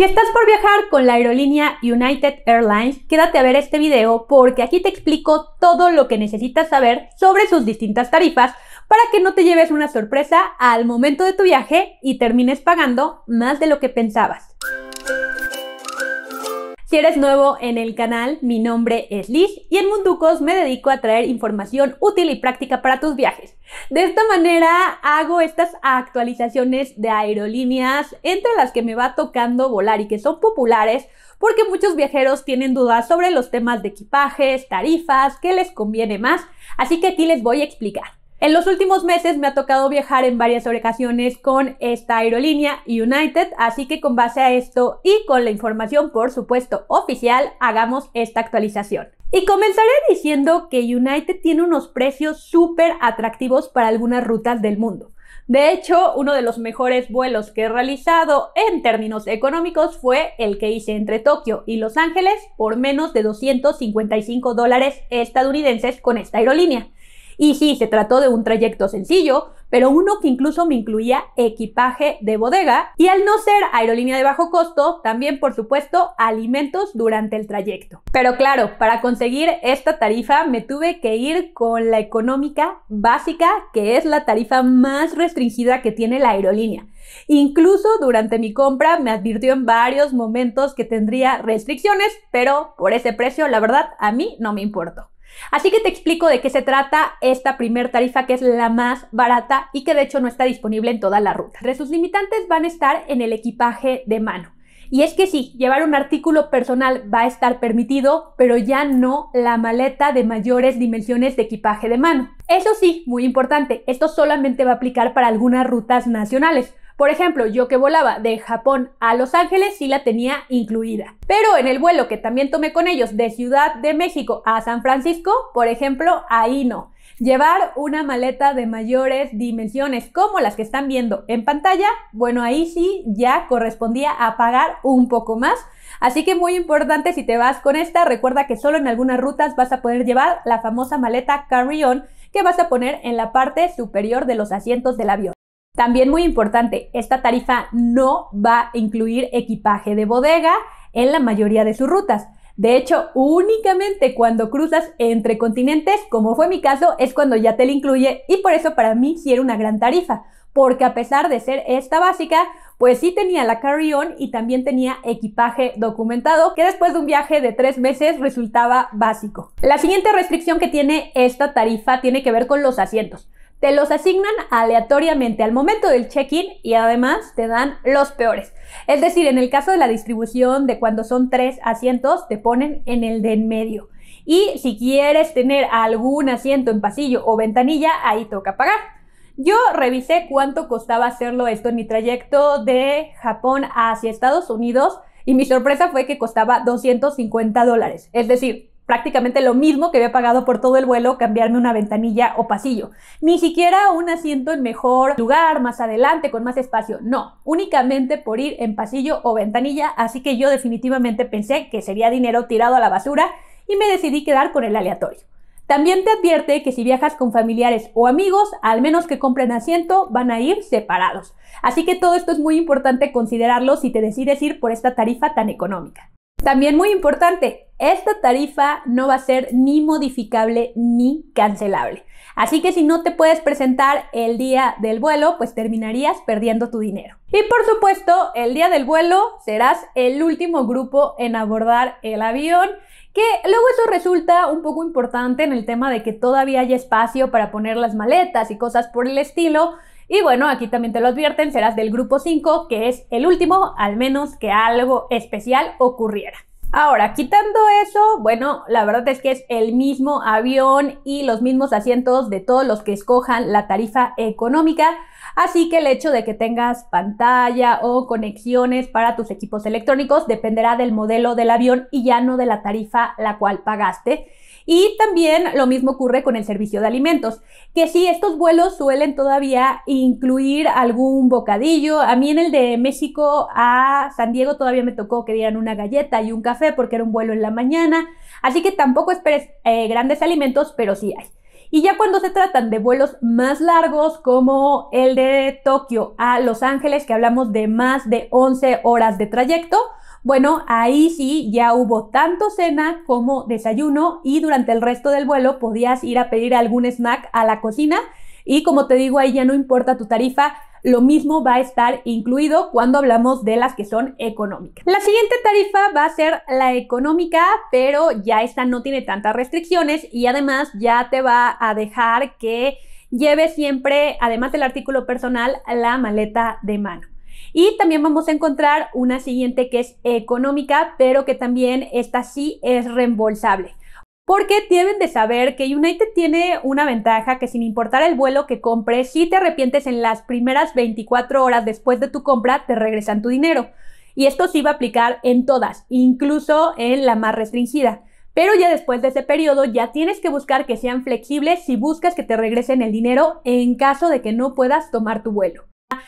Si estás por viajar con la aerolínea United Airlines, quédate a ver este video porque aquí te explico todo lo que necesitas saber sobre sus distintas tarifas para que no te lleves una sorpresa al momento de tu viaje y termines pagando más de lo que pensabas. Si eres nuevo en el canal, mi nombre es Liz y en Munducos me dedico a traer información útil y práctica para tus viajes. De esta manera hago estas actualizaciones de aerolíneas entre las que me va tocando volar y que son populares porque muchos viajeros tienen dudas sobre los temas de equipajes, tarifas, qué les conviene más, así que aquí les voy a explicar. En los últimos meses me ha tocado viajar en varias ocasiones con esta aerolínea United, así que con base a esto y con la información, por supuesto, oficial, hagamos esta actualización. Y comenzaré diciendo que United tiene unos precios súper atractivos para algunas rutas del mundo. De hecho, uno de los mejores vuelos que he realizado en términos económicos fue el que hice entre Tokio y Los Ángeles por menos de 255 dólares estadounidenses con esta aerolínea. Y sí, se trató de un trayecto sencillo, pero uno que incluso me incluía equipaje de bodega y al no ser aerolínea de bajo costo, también por supuesto alimentos durante el trayecto. Pero claro, para conseguir esta tarifa me tuve que ir con la económica básica, que es la tarifa más restringida que tiene la aerolínea. Incluso durante mi compra me advirtió en varios momentos que tendría restricciones, pero por ese precio la verdad a mí no me importó. Así que te explico de qué se trata esta primer tarifa que es la más barata y que de hecho no está disponible en toda la ruta. sus limitantes van a estar en el equipaje de mano. Y es que sí, llevar un artículo personal va a estar permitido, pero ya no la maleta de mayores dimensiones de equipaje de mano. Eso sí, muy importante, esto solamente va a aplicar para algunas rutas nacionales. Por ejemplo, yo que volaba de Japón a Los Ángeles sí la tenía incluida. Pero en el vuelo que también tomé con ellos de Ciudad de México a San Francisco, por ejemplo, ahí no. Llevar una maleta de mayores dimensiones como las que están viendo en pantalla, bueno, ahí sí ya correspondía a pagar un poco más. Así que muy importante si te vas con esta, recuerda que solo en algunas rutas vas a poder llevar la famosa maleta carry-on que vas a poner en la parte superior de los asientos del avión. También muy importante, esta tarifa no va a incluir equipaje de bodega en la mayoría de sus rutas. De hecho, únicamente cuando cruzas entre continentes, como fue mi caso, es cuando ya te la incluye y por eso para mí sí era una gran tarifa, porque a pesar de ser esta básica, pues sí tenía la carry-on y también tenía equipaje documentado, que después de un viaje de tres meses resultaba básico. La siguiente restricción que tiene esta tarifa tiene que ver con los asientos. Te los asignan aleatoriamente al momento del check-in y además te dan los peores. Es decir, en el caso de la distribución de cuando son tres asientos, te ponen en el de en medio. Y si quieres tener algún asiento en pasillo o ventanilla, ahí toca pagar. Yo revisé cuánto costaba hacerlo esto en mi trayecto de Japón hacia Estados Unidos y mi sorpresa fue que costaba 250 dólares. Es decir, prácticamente lo mismo que había pagado por todo el vuelo cambiarme una ventanilla o pasillo. Ni siquiera un asiento en mejor lugar, más adelante, con más espacio. No, únicamente por ir en pasillo o ventanilla. Así que yo definitivamente pensé que sería dinero tirado a la basura y me decidí quedar con el aleatorio. También te advierte que si viajas con familiares o amigos, al menos que compren asiento, van a ir separados. Así que todo esto es muy importante considerarlo si te decides ir por esta tarifa tan económica. También muy importante, esta tarifa no va a ser ni modificable ni cancelable. Así que si no te puedes presentar el día del vuelo, pues terminarías perdiendo tu dinero. Y por supuesto, el día del vuelo serás el último grupo en abordar el avión, que luego eso resulta un poco importante en el tema de que todavía hay espacio para poner las maletas y cosas por el estilo, y bueno, aquí también te lo advierten, serás del grupo 5, que es el último, al menos que algo especial ocurriera. Ahora, quitando eso, bueno, la verdad es que es el mismo avión y los mismos asientos de todos los que escojan la tarifa económica, así que el hecho de que tengas pantalla o conexiones para tus equipos electrónicos dependerá del modelo del avión y ya no de la tarifa la cual pagaste. Y también lo mismo ocurre con el servicio de alimentos, que sí, estos vuelos suelen todavía incluir algún bocadillo. A mí en el de México a San Diego todavía me tocó que dieran una galleta y un café porque era un vuelo en la mañana. Así que tampoco esperes eh, grandes alimentos, pero sí hay. Y ya cuando se tratan de vuelos más largos como el de Tokio a Los Ángeles, que hablamos de más de 11 horas de trayecto, bueno, ahí sí ya hubo tanto cena como desayuno y durante el resto del vuelo podías ir a pedir algún snack a la cocina y como te digo, ahí ya no importa tu tarifa, lo mismo va a estar incluido cuando hablamos de las que son económicas. La siguiente tarifa va a ser la económica, pero ya esta no tiene tantas restricciones y además ya te va a dejar que lleves siempre, además del artículo personal, la maleta de mano. Y también vamos a encontrar una siguiente que es económica, pero que también esta sí es reembolsable. Porque tienen de saber que United tiene una ventaja que sin importar el vuelo que compres, si te arrepientes en las primeras 24 horas después de tu compra, te regresan tu dinero. Y esto sí va a aplicar en todas, incluso en la más restringida. Pero ya después de ese periodo ya tienes que buscar que sean flexibles si buscas que te regresen el dinero en caso de que no puedas tomar tu vuelo.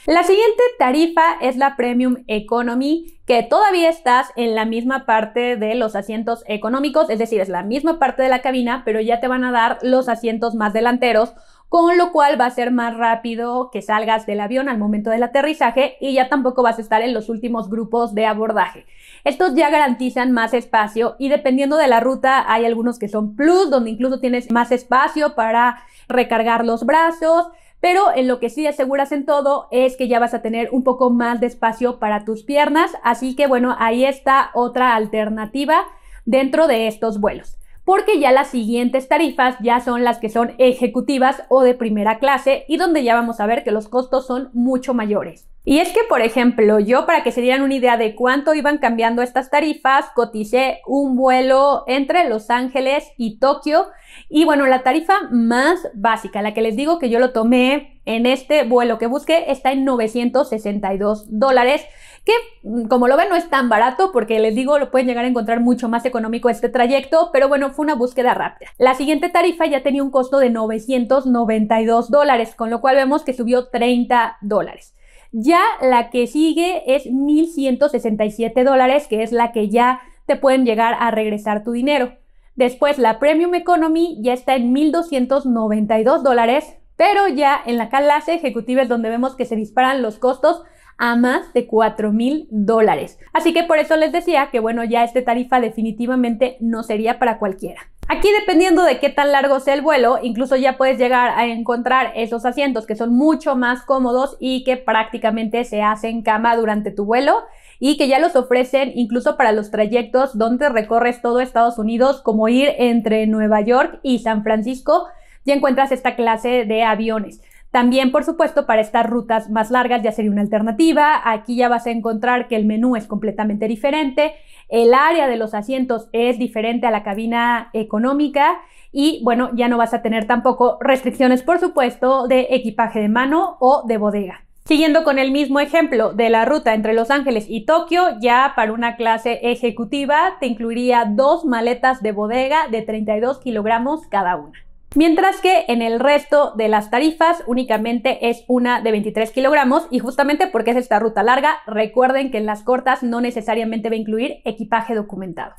La siguiente tarifa es la Premium Economy, que todavía estás en la misma parte de los asientos económicos, es decir, es la misma parte de la cabina, pero ya te van a dar los asientos más delanteros, con lo cual va a ser más rápido que salgas del avión al momento del aterrizaje y ya tampoco vas a estar en los últimos grupos de abordaje. Estos ya garantizan más espacio y dependiendo de la ruta hay algunos que son plus, donde incluso tienes más espacio para recargar los brazos, pero en lo que sí aseguras en todo es que ya vas a tener un poco más de espacio para tus piernas, así que bueno, ahí está otra alternativa dentro de estos vuelos. Porque ya las siguientes tarifas ya son las que son ejecutivas o de primera clase y donde ya vamos a ver que los costos son mucho mayores. Y es que, por ejemplo, yo para que se dieran una idea de cuánto iban cambiando estas tarifas, coticé un vuelo entre Los Ángeles y Tokio. Y bueno, la tarifa más básica, la que les digo que yo lo tomé en este vuelo que busqué, está en 962 dólares, que mm, como lo ven no es tan barato porque les digo, lo pueden llegar a encontrar mucho más económico este trayecto, pero bueno, fue una búsqueda rápida. La siguiente tarifa ya tenía un costo de 992 dólares, con lo cual vemos que subió 30 dólares. Ya la que sigue es 1.167 dólares, que es la que ya te pueden llegar a regresar tu dinero. Después la Premium Economy ya está en 1.292 dólares, pero ya en la clase ejecutiva es donde vemos que se disparan los costos a más de 4,000 dólares. Así que por eso les decía que bueno, ya esta tarifa definitivamente no sería para cualquiera. Aquí dependiendo de qué tan largo sea el vuelo, incluso ya puedes llegar a encontrar esos asientos que son mucho más cómodos y que prácticamente se hacen cama durante tu vuelo y que ya los ofrecen incluso para los trayectos donde recorres todo Estados Unidos, como ir entre Nueva York y San Francisco, ya encuentras esta clase de aviones. También, por supuesto, para estas rutas más largas ya sería una alternativa. Aquí ya vas a encontrar que el menú es completamente diferente, el área de los asientos es diferente a la cabina económica y, bueno, ya no vas a tener tampoco restricciones, por supuesto, de equipaje de mano o de bodega. Siguiendo con el mismo ejemplo de la ruta entre Los Ángeles y Tokio, ya para una clase ejecutiva te incluiría dos maletas de bodega de 32 kilogramos cada una. Mientras que en el resto de las tarifas únicamente es una de 23 kilogramos y justamente porque es esta ruta larga, recuerden que en las cortas no necesariamente va a incluir equipaje documentado.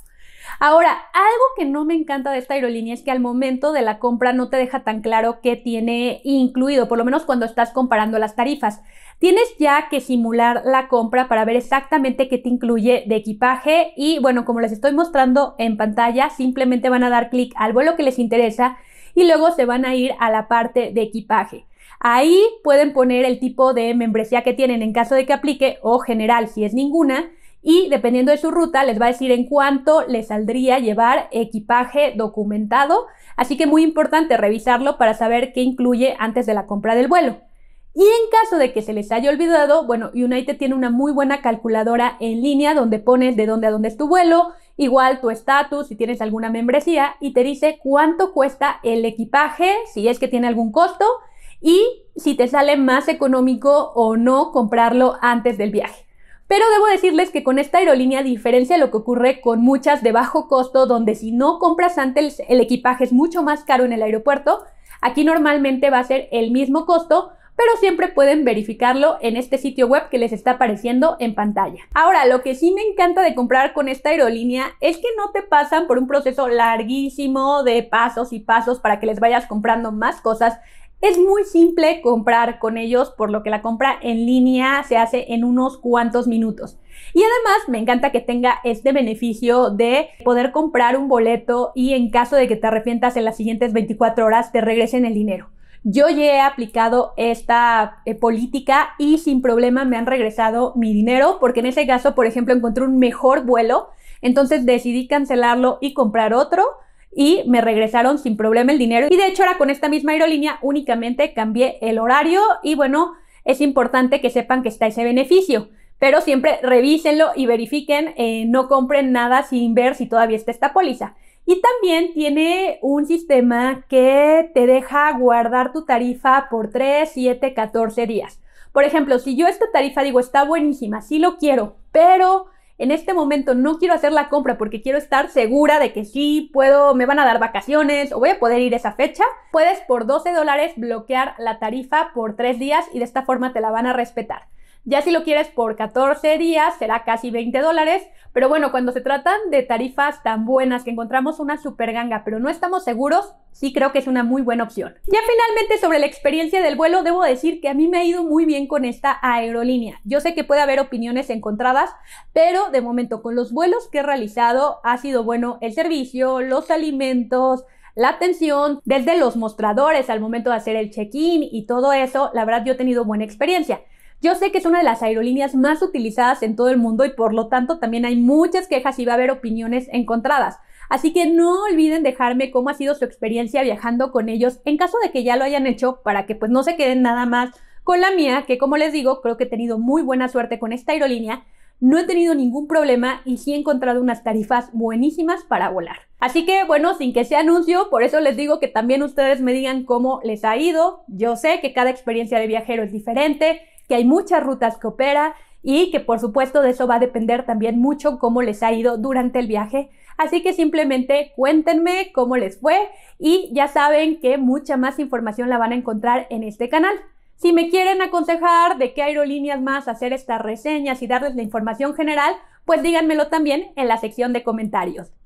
Ahora, algo que no me encanta de esta aerolínea es que al momento de la compra no te deja tan claro qué tiene incluido, por lo menos cuando estás comparando las tarifas. Tienes ya que simular la compra para ver exactamente qué te incluye de equipaje y bueno, como les estoy mostrando en pantalla, simplemente van a dar clic al vuelo que les interesa y luego se van a ir a la parte de equipaje. Ahí pueden poner el tipo de membresía que tienen en caso de que aplique o general si es ninguna y dependiendo de su ruta les va a decir en cuánto les saldría llevar equipaje documentado, así que muy importante revisarlo para saber qué incluye antes de la compra del vuelo. Y en caso de que se les haya olvidado, bueno, United tiene una muy buena calculadora en línea donde pones de dónde a dónde es tu vuelo, igual tu estatus, si tienes alguna membresía, y te dice cuánto cuesta el equipaje, si es que tiene algún costo, y si te sale más económico o no comprarlo antes del viaje. Pero debo decirles que con esta aerolínea diferencia lo que ocurre con muchas de bajo costo, donde si no compras antes el equipaje es mucho más caro en el aeropuerto, aquí normalmente va a ser el mismo costo, pero siempre pueden verificarlo en este sitio web que les está apareciendo en pantalla. Ahora, lo que sí me encanta de comprar con esta aerolínea es que no te pasan por un proceso larguísimo de pasos y pasos para que les vayas comprando más cosas. Es muy simple comprar con ellos, por lo que la compra en línea se hace en unos cuantos minutos. Y además me encanta que tenga este beneficio de poder comprar un boleto y en caso de que te arrepientas en las siguientes 24 horas te regresen el dinero. Yo ya he aplicado esta eh, política y sin problema me han regresado mi dinero porque en ese caso, por ejemplo, encontré un mejor vuelo, entonces decidí cancelarlo y comprar otro y me regresaron sin problema el dinero. Y de hecho ahora con esta misma aerolínea únicamente cambié el horario y bueno, es importante que sepan que está ese beneficio. Pero siempre revísenlo y verifiquen, eh, no compren nada sin ver si todavía está esta póliza. Y también tiene un sistema que te deja guardar tu tarifa por 3, 7, 14 días. Por ejemplo, si yo esta tarifa digo, está buenísima, sí lo quiero, pero en este momento no quiero hacer la compra porque quiero estar segura de que sí puedo, me van a dar vacaciones o voy a poder ir esa fecha, puedes por 12 dólares bloquear la tarifa por 3 días y de esta forma te la van a respetar. Ya si lo quieres por 14 días, será casi 20 dólares. Pero bueno, cuando se tratan de tarifas tan buenas que encontramos una super ganga, pero no estamos seguros, sí creo que es una muy buena opción. Ya finalmente sobre la experiencia del vuelo, debo decir que a mí me ha ido muy bien con esta aerolínea. Yo sé que puede haber opiniones encontradas, pero de momento con los vuelos que he realizado ha sido bueno el servicio, los alimentos, la atención, desde los mostradores al momento de hacer el check-in y todo eso, la verdad yo he tenido buena experiencia. Yo sé que es una de las aerolíneas más utilizadas en todo el mundo y por lo tanto también hay muchas quejas y va a haber opiniones encontradas. Así que no olviden dejarme cómo ha sido su experiencia viajando con ellos en caso de que ya lo hayan hecho para que pues no se queden nada más con la mía, que como les digo, creo que he tenido muy buena suerte con esta aerolínea. No he tenido ningún problema y sí he encontrado unas tarifas buenísimas para volar. Así que bueno, sin que sea anuncio, por eso les digo que también ustedes me digan cómo les ha ido. Yo sé que cada experiencia de viajero es diferente que hay muchas rutas que opera y que por supuesto de eso va a depender también mucho cómo les ha ido durante el viaje. Así que simplemente cuéntenme cómo les fue y ya saben que mucha más información la van a encontrar en este canal. Si me quieren aconsejar de qué aerolíneas más hacer estas reseñas y darles la información general, pues díganmelo también en la sección de comentarios.